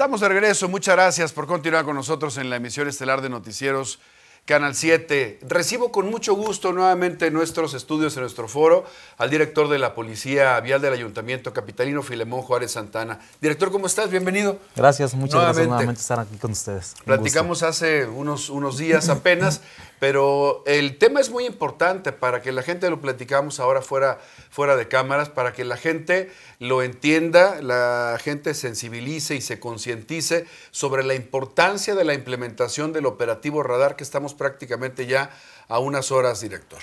Estamos de regreso. Muchas gracias por continuar con nosotros en la emisión estelar de noticieros Canal 7. Recibo con mucho gusto nuevamente nuestros estudios, en nuestro foro, al director de la Policía Vial del Ayuntamiento Capitalino, Filemón Juárez Santana. Director, ¿cómo estás? Bienvenido. Gracias, muchas gracias nuevamente estar aquí con ustedes. Platicamos hace unos, unos días apenas Pero el tema es muy importante para que la gente lo platicamos ahora fuera, fuera de cámaras, para que la gente lo entienda, la gente sensibilice y se concientice sobre la importancia de la implementación del operativo radar que estamos prácticamente ya a unas horas, director.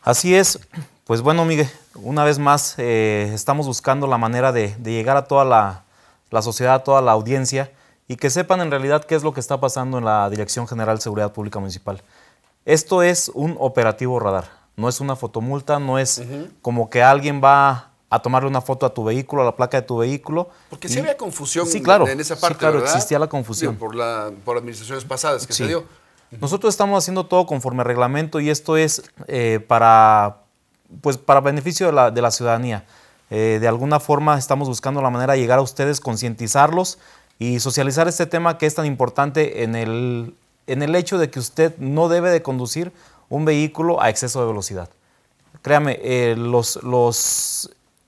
Así es. Pues bueno, Miguel, una vez más eh, estamos buscando la manera de, llegar a toda la, la sociedad, a toda la audiencia y que sepan en realidad qué es lo que está pasando en la Dirección General de Seguridad Pública Municipal. Esto es un operativo radar, no es una fotomulta, no es como que alguien va a tomarle una foto a tu vehículo, a la placa de tu vehículo. Porque sí había confusión en esa parte, sí, claro, existía la confusión. por, la, administraciones pasadas que se dio. Nosotros estamos haciendo todo conforme reglamento y esto es eh, para, pues, para beneficio de la, ciudadanía. Eh, de alguna forma estamos buscando la manera de llegar a ustedes, concientizarlos y socializar este tema que es tan importante en el en el hecho de que usted no debe de conducir un vehículo a exceso de velocidad. Créame, eh,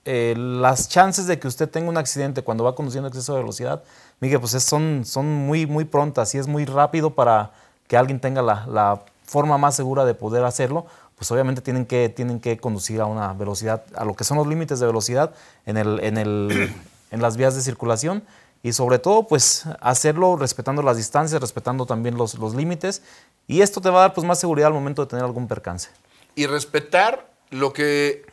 eh, las chances de que usted tenga un accidente cuando va conduciendo a exceso de velocidad, Miguel, pues son, son muy, muy prontas y es muy rápido para que alguien tenga la, forma más segura de poder hacerlo, pues obviamente tienen que, tienen que conducir a una velocidad, a lo que son los límites de velocidad en, el, en, en las vías de circulación y sobre todo pues hacerlo respetando las distancias, respetando también los, límites y esto te va a dar pues más seguridad al momento de tener algún percance. Y respetar lo que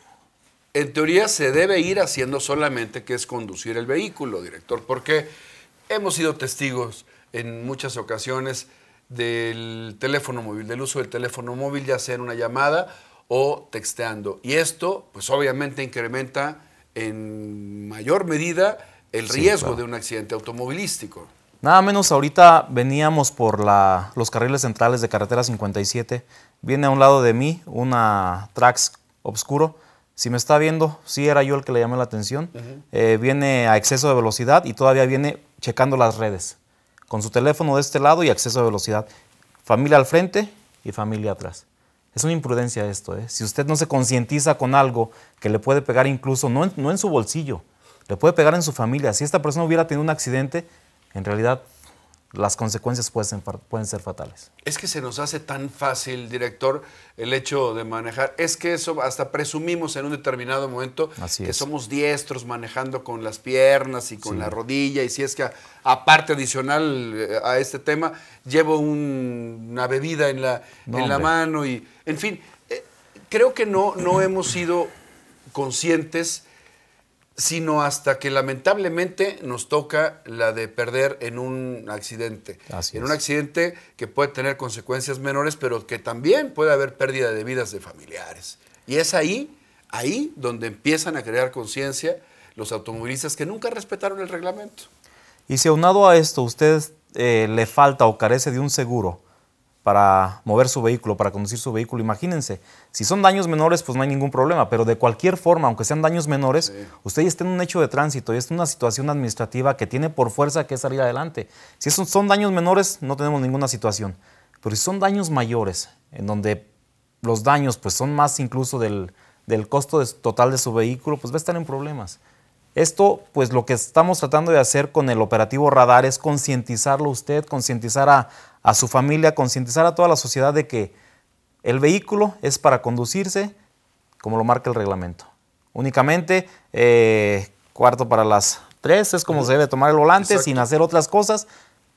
en teoría se debe ir haciendo solamente, que es conducir el vehículo, director, porque hemos sido testigos en muchas ocasiones del teléfono móvil, del uso del teléfono móvil, ya sea en una llamada o texteando. Y esto, pues obviamente incrementa en mayor medida el riesgo de un accidente automovilístico. Nada menos ahorita veníamos por los carriles centrales de carretera 57. Viene a un lado de mí una Trax obscuro. Si me está viendo, sí era yo el que le llamé la atención. Eh, viene a exceso de velocidad y todavía viene checando las redes. Con su teléfono de este lado y exceso de velocidad. Familia al frente y familia atrás. Es una imprudencia esto. ¿eh? Si usted no se concientiza con algo que le puede pegar incluso, no en su bolsillo, le puede pegar en su familia. Si esta persona hubiera tenido un accidente, en realidad las consecuencias pueden, ser fatales. Es que se nos hace tan fácil, director, el hecho de manejar. Es que eso hasta presumimos en un determinado momento que somos diestros manejando con las piernas y con la rodilla. Y si es que, aparte adicional eh, a este tema, llevo una bebida en la, mano. y En fin, eh, creo que no, no hemos sido conscientes sino hasta que lamentablemente nos toca la de perder en un accidente. en un accidente que puede tener consecuencias menores, pero que también puede haber pérdida de vidas de familiares. Y es ahí, ahí donde empiezan a crear conciencia los automovilistas que nunca respetaron el reglamento. Y si aunado a esto, usted eh, le falta o carece de un seguro, para mover su vehículo, para conducir su vehículo. Imagínense, si son daños menores, pues no hay ningún problema, pero de cualquier forma, aunque sean daños menores, usted ya está en un hecho de tránsito, y está en una situación administrativa que tiene por fuerza que salir adelante. Si esos son daños menores, no tenemos ninguna situación. Pero si son daños mayores, en donde los daños pues, son más incluso del, costo total de su vehículo, pues va a estar en problemas. Esto, pues lo que estamos tratando de hacer con el operativo radar es concientizarlo usted, concientizar a, su familia, concientizar a toda la sociedad de que el vehículo es para conducirse como lo marca el reglamento. Únicamente eh, cuarto para las tres es como se debe tomar el volante sin hacer otras cosas,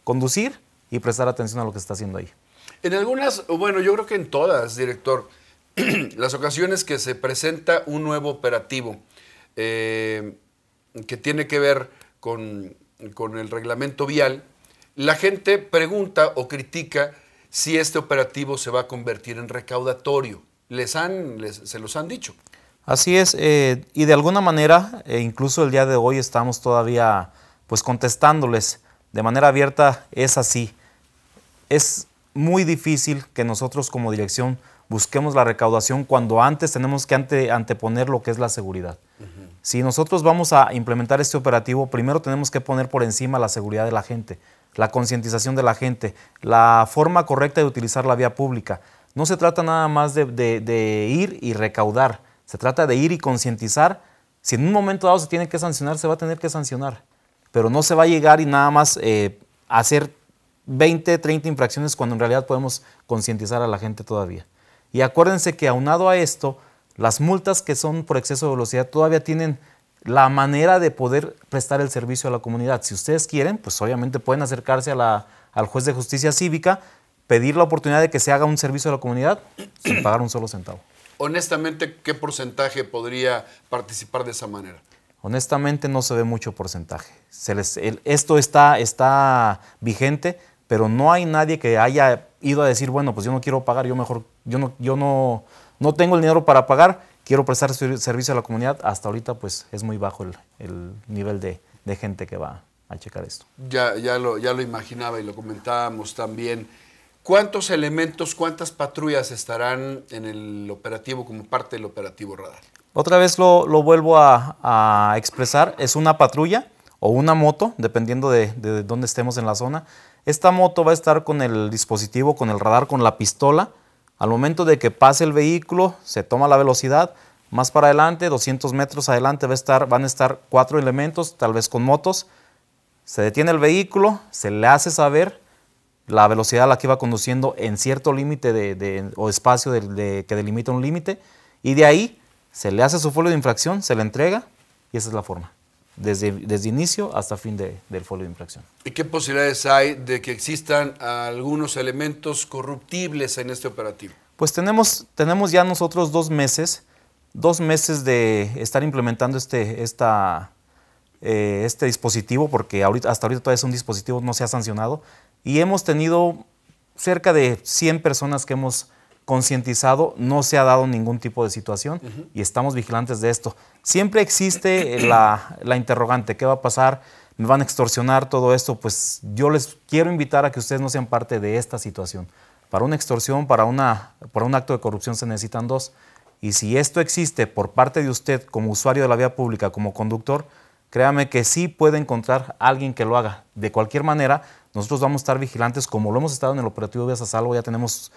conducir y prestar atención a lo que está haciendo ahí. En algunas, bueno, yo creo que en todas, director, las ocasiones que se presenta un nuevo operativo, eh, que tiene que ver con, el reglamento vial, la gente pregunta o critica si este operativo se va a convertir en recaudatorio. Les han, se los han dicho. Así es, eh, y de alguna manera, eh, incluso el día de hoy estamos todavía pues contestándoles de manera abierta, es así. Es muy difícil que nosotros como dirección busquemos la recaudación cuando antes tenemos que ante, anteponer lo que es la seguridad. Si nosotros vamos a implementar este operativo, primero tenemos que poner por encima la seguridad de la gente, la concientización de la gente, la forma correcta de utilizar la vía pública. No se trata nada más de, ir y recaudar, se trata de ir y concientizar. Si en un momento dado se tiene que sancionar, se va a tener que sancionar, pero no se va a llegar y nada más eh, hacer 20, 30 infracciones cuando en realidad podemos concientizar a la gente todavía. Y acuérdense que aunado a esto, las multas que son por exceso de velocidad todavía tienen la manera de poder prestar el servicio a la comunidad. Si ustedes quieren, pues obviamente pueden acercarse al juez de justicia cívica, pedir la oportunidad de que se haga un servicio a la comunidad sin pagar un solo centavo. Honestamente, ¿qué porcentaje podría participar de esa manera? Honestamente no se ve mucho porcentaje. esto está, está vigente, pero no hay nadie que haya ido a decir, bueno, pues yo no quiero pagar, yo mejor, yo no, yo no, no tengo el dinero para pagar, quiero prestar servicio a la comunidad, hasta ahorita pues es muy bajo el, nivel de, gente que va a checar esto. Ya, ya, lo, ya lo imaginaba y lo comentábamos también. ¿Cuántos elementos, cuántas patrullas estarán en el operativo como parte del operativo radar? Otra vez lo, vuelvo a, expresar, es una patrulla o una moto, dependiendo de, de dónde estemos en la zona. Esta moto va a estar con el dispositivo, con el radar, con la pistola, al momento de que pase el vehículo, se toma la velocidad. Más para adelante, 200 metros adelante, van a estar cuatro elementos, tal vez con motos. Se detiene el vehículo, se le hace saber la velocidad a la que va conduciendo en cierto límite de, o espacio que delimita un límite. Y de ahí se le hace su folio de infracción, se le entrega y esa es la forma desde, inicio hasta fin del folio de infracción. ¿Y qué posibilidades hay de que existan algunos elementos corruptibles en este operativo? Pues tenemos, tenemos ya nosotros dos meses, dos meses de estar implementando este, esta, eh, este dispositivo, porque ahorita, hasta ahorita todavía es un dispositivo, no se ha sancionado, y hemos tenido cerca de 100 personas que hemos concientizado, no se ha dado ningún tipo de situación y estamos vigilantes de esto. Siempre existe la, interrogante, ¿qué va a pasar? ¿Me van a extorsionar todo esto? Pues yo les quiero invitar a que ustedes no sean parte de esta situación. Para una extorsión, para, una, para un acto de corrupción se necesitan dos. Y si esto existe por parte de usted como usuario de la vía pública, como conductor, créame que sí puede encontrar alguien que lo haga. De cualquier manera, nosotros vamos a estar vigilantes como lo hemos estado en el operativo Vías a Salvo, ya tenemos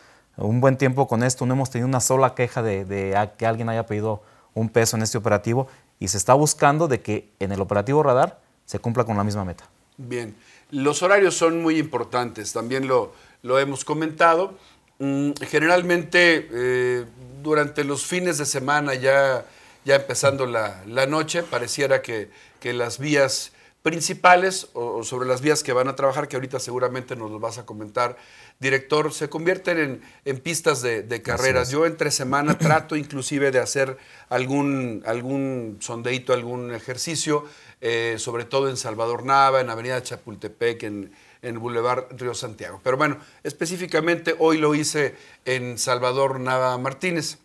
un buen tiempo con esto, no hemos tenido una sola queja de, que alguien haya pedido un peso en este operativo y se está buscando de que en el operativo radar se cumpla con la misma meta. Bien, los horarios son muy importantes, también lo, lo hemos comentado. Mm, generalmente eh, durante los fines de semana, ya, ya empezando la, noche, pareciera que, que las vías principales o, sobre las vías que van a trabajar, que ahorita seguramente nos los vas a comentar, director, se convierten en, pistas de, carreras. Yo entre semana trato inclusive de hacer algún, algún sondeito, algún ejercicio, eh, sobre todo en Salvador Nava, en Avenida Chapultepec, en, en Boulevard Río Santiago. Pero bueno, específicamente hoy lo hice en Salvador Nava Martínez.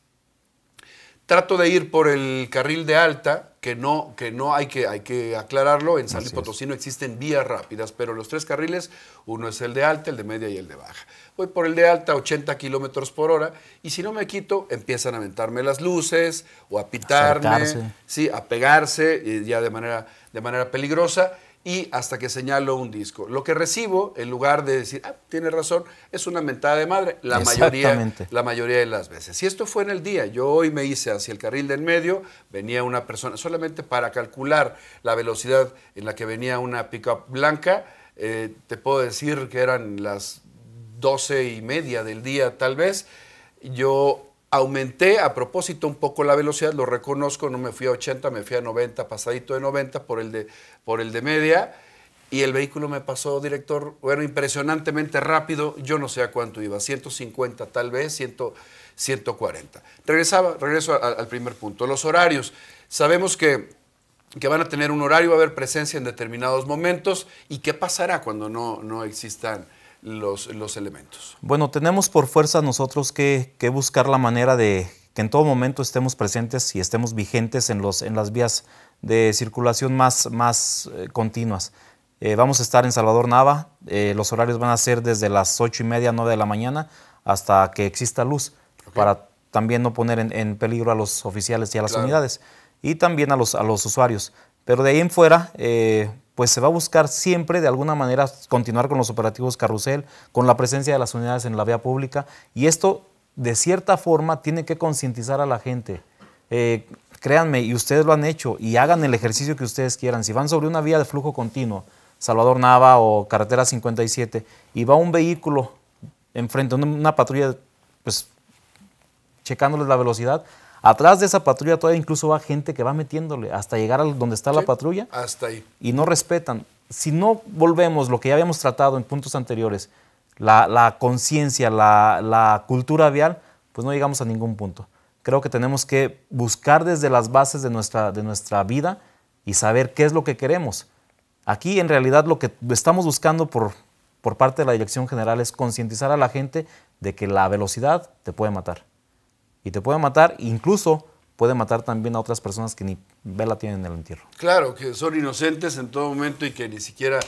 Trato de ir por el carril de alta, que no, que no hay, que, hay que aclararlo. En San Luis Potosí no existen vías rápidas, pero los tres carriles, uno es el de alta, el de media y el de baja. Voy por el de alta, 80 kilómetros por hora, y si no me quito, empiezan a aventarme las luces o a pitarme, a sí, a pegarse, eh, ya de manera, de manera peligrosa y hasta que señalo un disco. Lo que recibo, en lugar de decir, ah, tiene razón, es una mentada de madre, la mayoría, la mayoría de las veces. Y esto fue en el día. Yo hoy me hice hacia el carril del medio, venía una persona, solamente para calcular la velocidad en la que venía una pickup blanca, eh, te puedo decir que eran las doce y media del día, tal vez. Yo Aumenté a propósito un poco la velocidad, lo reconozco, no me fui a 80, me fui a 90, pasadito de 90 por el de, por el de media. Y el vehículo me pasó, director, bueno, impresionantemente rápido, yo no sé a cuánto iba, 150 tal vez, 100, 140. Regresaba, regreso al primer punto, los horarios. Sabemos que, que, van a tener un horario, va a haber presencia en determinados momentos, y qué pasará cuando no, no existan los, elementos? Bueno, tenemos por fuerza nosotros que, buscar la manera de que en todo momento estemos presentes y estemos vigentes en, los, en las vías de circulación más, más eh, continuas. Eh, vamos a estar en Salvador Nava, eh, los horarios van a ser desde las 8 y media, 9 de la mañana hasta que exista luz, para también no poner en, peligro a los oficiales y a las unidades, y también a los, a los usuarios. Pero de ahí en fuera, eh, pues se va a buscar siempre de alguna manera continuar con los operativos carrusel, con la presencia de las unidades en la vía pública y esto de cierta forma tiene que concientizar a la gente. Eh, créanme, y ustedes lo han hecho, y hagan el ejercicio que ustedes quieran. Si van sobre una vía de flujo continuo, Salvador Nava o Carretera 57, y va un vehículo enfrente, una patrulla, pues checándoles la velocidad, Atrás de esa patrulla todavía incluso va gente que va metiéndole hasta llegar a donde está la patrulla. Hasta ahí. Y no respetan. Si no volvemos lo que ya habíamos tratado en puntos anteriores, la, conciencia, la, cultura vial, pues no llegamos a ningún punto. Creo que tenemos que buscar desde las bases de nuestra, de nuestra vida y saber qué es lo que queremos. Aquí en realidad lo que estamos buscando por, por parte de la Dirección General es concientizar a la gente de que la velocidad te puede matar y te puede matar, incluso puede matar también a otras personas que ni vela tienen en el entierro. Claro, que son inocentes en todo momento y que ni siquiera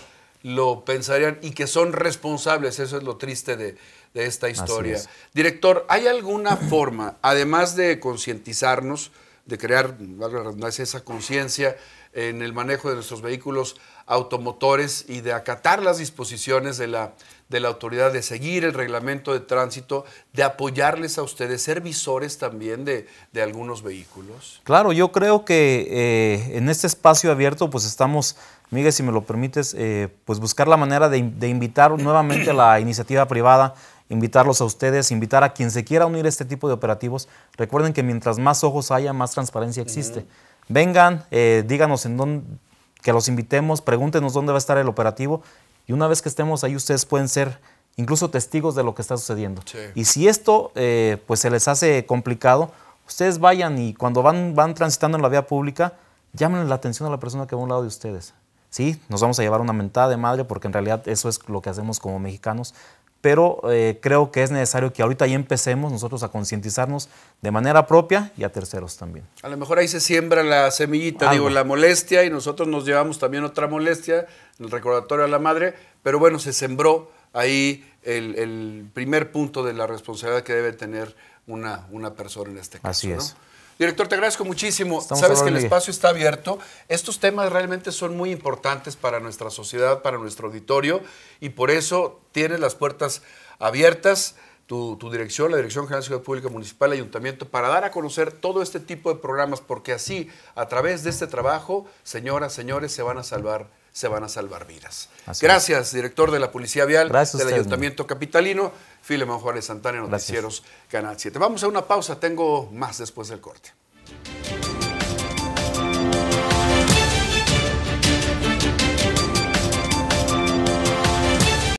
lo pensarían y que son responsables, eso es lo triste de, esta historia. Director, ¿hay alguna forma, además de concientizarnos, de crear esa conciencia en el manejo de nuestros vehículos, automotores y de acatar las disposiciones de la, de la autoridad, de seguir el reglamento de tránsito, de apoyarles a ustedes, ser visores también de, de algunos vehículos? Claro, yo creo que eh, en este espacio abierto pues estamos, Miguel, si me lo permites, eh, pues buscar la manera de, invitar nuevamente a la iniciativa privada invitarlos a ustedes, invitar a quien se quiera unir a este tipo de operativos. Recuerden que mientras más ojos haya, más transparencia existe. Vengan, eh, díganos en dónde, que los invitemos, pregúntenos dónde va a estar el operativo y una vez que estemos ahí ustedes pueden ser incluso testigos de lo que está sucediendo. Y si esto eh, pues se les hace complicado, ustedes vayan y cuando van, van transitando en la vía pública, llamen la atención a la persona que va a un lado de ustedes. Sí, nos vamos a llevar una mentada de madre porque en realidad eso es lo que hacemos como mexicanos, pero eh, creo que es necesario que ahorita ya empecemos nosotros a concientizarnos de manera propia y a terceros también. A lo mejor ahí se siembra la semillita, digo, la molestia y nosotros nos llevamos también otra molestia, el recordatorio a la madre, pero bueno, se sembró ahí el, primer punto de la responsabilidad que debe tener una, una persona en este caso. Así es. Director, te agradezco muchísimo. Sabes que el espacio está abierto. Estos temas realmente son muy importantes para nuestra sociedad, para nuestro auditorio, y por eso tienes las puertas abiertas. Tu, tu, dirección, la Dirección General de Ciudad Pública Municipal, Ayuntamiento, para dar a conocer todo este tipo de programas, porque así, a través de este trabajo, señoras, señores, se van a salvar se van a salvar vidas. Gracias, director de la Policía Vial del Ayuntamiento Capitalino, Filemón Juárez Santana, Noticieros Canal 7. Vamos a una pausa, tengo más después del corte.